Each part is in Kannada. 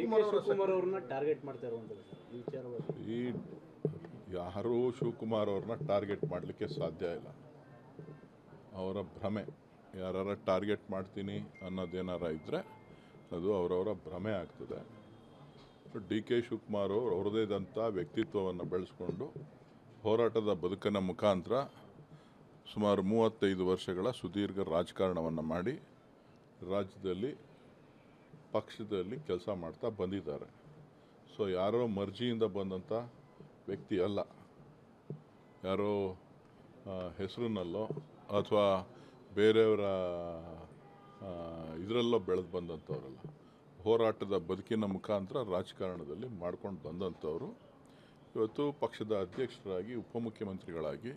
ಈ ಯಾರೂ ಶಿವಕುಮಾರ್ ಅವ್ರನ್ನ ಟಾರ್ಗೆಟ್ ಮಾಡಲಿಕ್ಕೆ ಸಾಧ್ಯ ಇಲ್ಲ ಅವರ ಭ್ರಮೆ ಯಾರ ಟಾರ್ಗೆಟ್ ಮಾಡ್ತೀನಿ ಅನ್ನೋದೇನಾರ ಇದ್ದರೆ ಅದು ಅವರವರ ಭ್ರಮೆ ಆಗ್ತದೆ ಡಿ ಕೆ ಶಿವಕುಮಾರ್ ಅವರು ಅವ್ರದೇದಂಥ ವ್ಯಕ್ತಿತ್ವವನ್ನು ಬೆಳೆಸ್ಕೊಂಡು ಹೋರಾಟದ ಬದುಕಿನ ಮುಖಾಂತರ ಸುಮಾರು ಮೂವತ್ತೈದು ವರ್ಷಗಳ ಸುದೀರ್ಘ ರಾಜಕಾರಣವನ್ನು ಮಾಡಿ ರಾಜ್ಯದಲ್ಲಿ ಪಕ್ಷದಲ್ಲಿ ಕೆಲಸ ಮಾಡ್ತಾ ಬಂದಿದ್ದಾರೆ ಸೊ ಯಾರೋ ಮರ್ಜಿಯಿಂದ ಬಂದಂಥ ವ್ಯಕ್ತಿ ಅಲ್ಲ ಯಾರೋ ಹೆಸರಿನಲ್ಲೋ ಅಥವಾ ಬೇರೆಯವರ ಇದರಲ್ಲೋ ಬೆಳೆದು ಬಂದಂಥವ್ರಲ್ಲ ಹೋರಾಟದ ಬದುಕಿನ ಮುಖಾಂತರ ರಾಜಕಾರಣದಲ್ಲಿ ಮಾಡ್ಕೊಂಡು ಬಂದಂಥವರು ಇವತ್ತು ಪಕ್ಷದ ಅಧ್ಯಕ್ಷರಾಗಿ ಉಪಮುಖ್ಯಮಂತ್ರಿಗಳಾಗಿ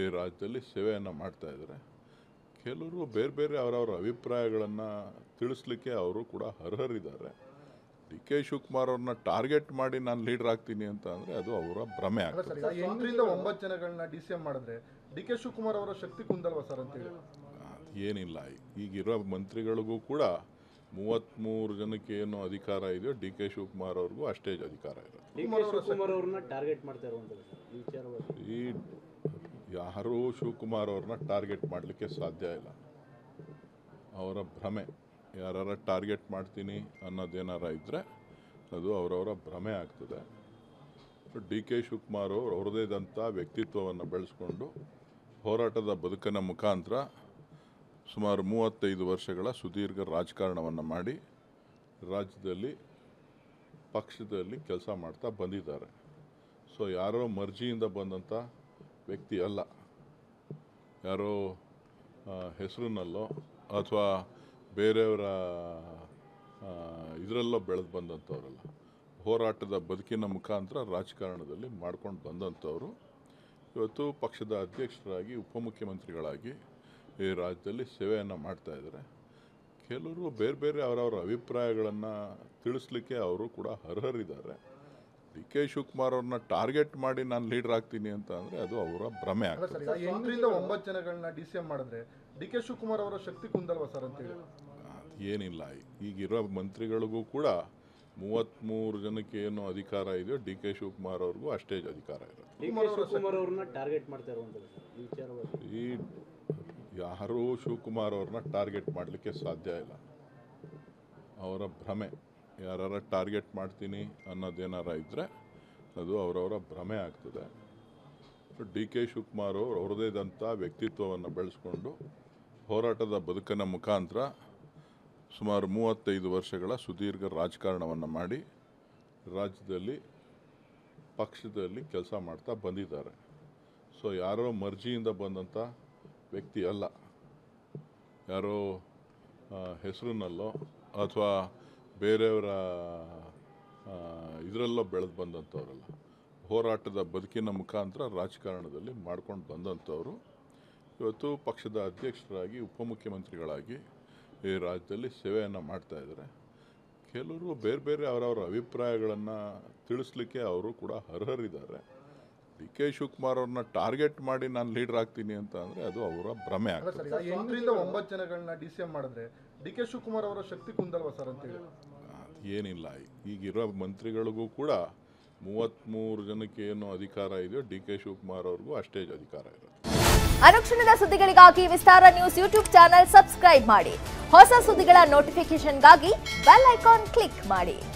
ಈ ರಾಜ್ಯದಲ್ಲಿ ಸೇವೆಯನ್ನು ಮಾಡ್ತಾಯಿದ್ದಾರೆ ಕೆಲವರು ಬೇರೆ ಬೇರೆ ಅವರವರ ಅಭಿಪ್ರಾಯಗಳನ್ನು ತಿಳಿಸ್ಲಿಕ್ಕೆ ಅವರು ಕೂಡ ಅರ್ಹರಿದ್ದಾರೆ ಡಿ ಕೆ ಶಿವಕುಮಾರ್ ಅವ್ರನ್ನ ಟಾರ್ಗೆಟ್ ಮಾಡಿ ನಾನು ಲೀಡರ್ ಆಗ್ತೀನಿ ಅಂತ ಅಂದರೆ ಅದು ಅವರ ಭ್ರಮೆ ಆಗ್ತದೆ ಎಂಟರಿಂದ ಒಂಬತ್ತು ಜನಗಳನ್ನ ಡಿ ಸಿ ಎಂ ಮಾಡಿದ್ರೆ ಡಿ ಕೆ ಶಿವಕುಮಾರ್ ಅವರ ಶಕ್ತಿ ಕುಂದಲ್ವ ಸರ್ ಅಂತೇಳಿ ಏನಿಲ್ಲ ಈಗಿರೋ ಮಂತ್ರಿಗಳಿಗೂ ಕೂಡ ಮೂವತ್ಮೂರು ಜನಕ್ಕೆ ಏನು ಅಧಿಕಾರ ಇದೆಯೋ ಡಿ ಕೆ ಶಿವಕುಮಾರ್ ಅವ್ರಿಗೂ ಅಷ್ಟೇ ಅಧಿಕಾರ ಇರುತ್ತೆ ಈ ಯಾರೂ ಶಿವಕುಮಾರ್ ಅವ್ರನ್ನ ಟಾರ್ಗೆಟ್ ಮಾಡಲಿಕ್ಕೆ ಸಾಧ್ಯ ಇಲ್ಲ ಅವರ ಭ್ರಮೆ ಯಾರ ಟಾರ್ಗೆಟ್ ಮಾಡ್ತೀನಿ ಅನ್ನೋದೇನಾರ ಇದ್ದರೆ ಅದು ಅವರವರ ಭ್ರಮೆ ಆಗ್ತದೆ ಡಿ ಕೆ ಶಿವಕುಮಾರ್ ಅವರು ಇದ್ದಂಥ ವ್ಯಕ್ತಿತ್ವವನ್ನು ಬೆಳೆಸ್ಕೊಂಡು ಹೋರಾಟದ ಬದುಕಿನ ಮುಖಾಂತರ ಸುಮಾರು ಮೂವತ್ತೈದು ವರ್ಷಗಳ ಸುದೀರ್ಘ ರಾಜಕಾರಣವನ್ನು ಮಾಡಿ ರಾಜ್ಯದಲ್ಲಿ ಪಕ್ಷದಲ್ಲಿ ಕೆಲಸ ಮಾಡ್ತಾ ಬಂದಿದ್ದಾರೆ ಸೊ ಯಾರೋ ಮರ್ಜಿಯಿಂದ ಬಂದಂಥ ವ್ಯಕ್ತಿ ಅಲ್ಲ ಯಾರೋ ಹೆಸರಿನಲ್ಲೋ ಅಥವಾ ಬೇರೆಯವರ ಇದರಲ್ಲೋ ಬೆಳೆದು ಬಂದಂಥವ್ರಲ್ಲ ಹೋರಾಟದ ಬದುಕಿನ ಮುಖಾಂತರ ರಾಜಕಾರಣದಲ್ಲಿ ಮಾಡ್ಕೊಂಡು ಬಂದಂಥವರು ಇವತ್ತು ಪಕ್ಷದ ಅಧ್ಯಕ್ಷರಾಗಿ ಉಪಮುಖ್ಯಮಂತ್ರಿಗಳಾಗಿ ಈ ರಾಜ್ಯದಲ್ಲಿ ಸೇವೆಯನ್ನು ಮಾಡ್ತಾಯಿದ್ದಾರೆ ಕೆಲವರು ಬೇರೆ ಬೇರೆ ಅವರವರ ಅಭಿಪ್ರಾಯಗಳನ್ನು ತಿಳಿಸ್ಲಿಕ್ಕೆ ಅವರು ಕೂಡ ಅರ್ಹರಿದ್ದಾರೆ ಡಿ ಕೆ ಶಿವಕುಮಾರ್ ಅವ್ರನ್ನ ಟಾರ್ಗೆಟ್ ಮಾಡಿ ನಾನು ಲೀಡರ್ ಆಗ್ತೀನಿ ಅಂತ ಅಂದ್ರೆ ಅದು ಅವರ ಭ್ರಮೆ ಆಗ್ತದೆ ಒಂಬತ್ತು ಜನಗಳನ್ನ ಡಿ ಸಿ ಎಂ ಮಾಡಿದ್ರೆ ಡಿ ಕೆ ಶಿವಕುಮಾರ್ ಅವರ ಶಕ್ತಿ ಕುಂದಲ್ವಾ ಸರ್ ಅಂತೇಳಿ ಅದು ಏನಿಲ್ಲ ಈಗಿರೋ ಮಂತ್ರಿಗಳಿಗೂ ಕೂಡ ಮೂವತ್ಮೂರು ಜನಕ್ಕೆ ಏನು ಅಧಿಕಾರ ಇದೆಯೋ ಡಿ ಕೆ ಶಿವಕುಮಾರ್ ಅವ್ರಿಗೂ ಅಷ್ಟೇ ಅಧಿಕಾರ ಇರುತ್ತೆ ಈ ಯಾರೂ ಶಿವಕುಮಾರ್ ಅವ್ರನ್ನ ಟಾರ್ಗೆಟ್ ಮಾಡಲಿಕ್ಕೆ ಸಾಧ್ಯ ಇಲ್ಲ ಅವರ ಭ್ರಮೆ ಯಾರು ಟಾರ್ಗೆಟ್ ಮಾಡ್ತೀನಿ ಅನ್ನೋದೇನಾರ ಇದ್ದರೆ ಅದು ಅವರವರ ಭ್ರಮೆ ಆಗ್ತದೆ ಡಿ ಕೆ ಶಿವಕುಮಾರ್ ಅವರು ಇದ್ದಂಥ ವ್ಯಕ್ತಿತ್ವವನ್ನು ಬೆಳೆಸ್ಕೊಂಡು ಹೋರಾಟದ ಬದುಕಿನ ಮುಖಾಂತರ ಸುಮಾರು ಮೂವತ್ತೈದು ವರ್ಷಗಳ ಸುದೀರ್ಘ ರಾಜಕಾರಣವನ್ನು ಮಾಡಿ ರಾಜ್ಯದಲ್ಲಿ ಪಕ್ಷದಲ್ಲಿ ಕೆಲಸ ಮಾಡ್ತಾ ಬಂದಿದ್ದಾರೆ ಸೊ ಯಾರೋ ಮರ್ಜಿಯಿಂದ ಬಂದಂಥ ವ್ಯಕ್ತಿ ಅಲ್ಲ ಯಾರೋ ಹೆಸರಿನಲ್ಲೋ ಅಥವಾ ಬೇರೆಯವರ ಇದರಲ್ಲೋ ಬೆಳೆದು ಬಂದಂಥವರಲ್ಲ ಹೋರಾಟದ ಬದುಕಿನ ಮುಖಾಂತರ ರಾಜಕಾರಣದಲ್ಲಿ ಮಾಡ್ಕೊಂಡು ಬಂದಂಥವರು ಇವತ್ತು ಪಕ್ಷದ ಅಧ್ಯಕ್ಷರಾಗಿ ಉಪಮುಖ್ಯಮಂತ್ರಿಗಳಾಗಿ ಈ ರಾಜ್ಯದಲ್ಲಿ ಸೇವೆಯನ್ನು ಮಾಡ್ತಾಯಿದ್ದಾರೆ ಕೆಲವರು ಬೇರೆ ಬೇರೆ ಅವರವರ ಅಭಿಪ್ರಾಯಗಳನ್ನು ತಿಳಿಸ್ಲಿಕ್ಕೆ ಅವರು ಕೂಡ ಅರ್ಹರಿದ್ದಾರೆ ಡಿ ಕೆ ಶಿವಕುಮಾರ್ ಅವ್ರನ್ನ ಟಾರ್ಗೆಟ್ ಮಾಡಿ ನಾನು ಲೀಡರ್ ಆಗ್ತೀನಿ ಅಂತ ಅಂದರೆ ಅದು ಅವರ ಭ್ರಮೆ ಆಗ್ತದೆ ಎಂಟರಿಂದ ಒಂಬತ್ತು ಜನಗಳನ್ನ ಡಿ ಸಿ ಎಂ ಮಾಡಿದ್ರೆ ಡಿ ಕೆ ಶಿವಕುಮಾರ್ ಅವರ ಶಕ್ತಿ ಕುಂದಲ್ವ ಸರ್ ಅಂತೇಳಿ ಏನಿಲ್ಲ ಈಗಿರೋ ಮಂತ್ರಿಗಳಿಗೂ ಕೂಡ ಮೂವತ್ಮೂರು ಜನಕ್ಕೆ ಏನು ಅಧಿಕಾರ ಇದೆಯೋ ಡಿ ಕೆ ಶಿವಕುಮಾರ್ ಅವ್ರಿಗೂ ಅಷ್ಟೇ ಅಧಿಕಾರ ಇರುತ್ತೆ ಅನುಕ್ಷಣದ ಸುದ್ದಿಗಳಿಗಾಗಿ Vistara news YouTube channel subscribe ಮಾಡಿ ಹೊಸ ಸುದ್ದಿಗಳ ನೋಟಿಫಿಕೇಶನ್ಗಾಗಿ ಬೆಲ್ ಐಕಾನ್ ಕ್ಲಿಕ್ ಮಾಡಿ